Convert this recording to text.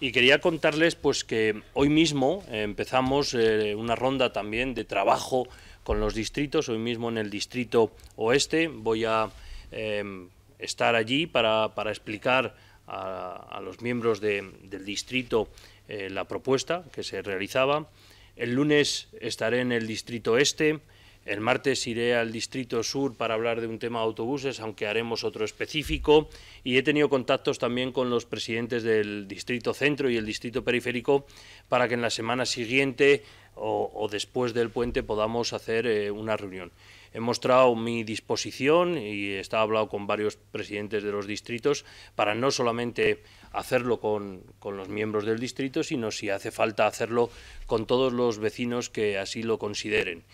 y quería contarles pues que hoy mismo eh, empezamos eh, una ronda también de trabajo con los distritos. Hoy mismo en el distrito oeste voy a em, estar allí para, explicar a, los miembros del distrito eh, la propuesta que se realizaba. El lunes estaré en el distrito este. El martes iré al Distrito Sur para hablar de un tema de autobuses, aunque haremos otro específico. Y he tenido contactos también con los presidentes del Distrito Centro y el Distrito Periférico para que en la semana siguiente o, después del puente podamos hacer eh, una reunión. He mostrado mi disposición y he hablado con varios presidentes de los distritos para no solamente hacerlo con, los miembros del distrito, sino si hace falta hacerlo con todos los vecinos que así lo consideren.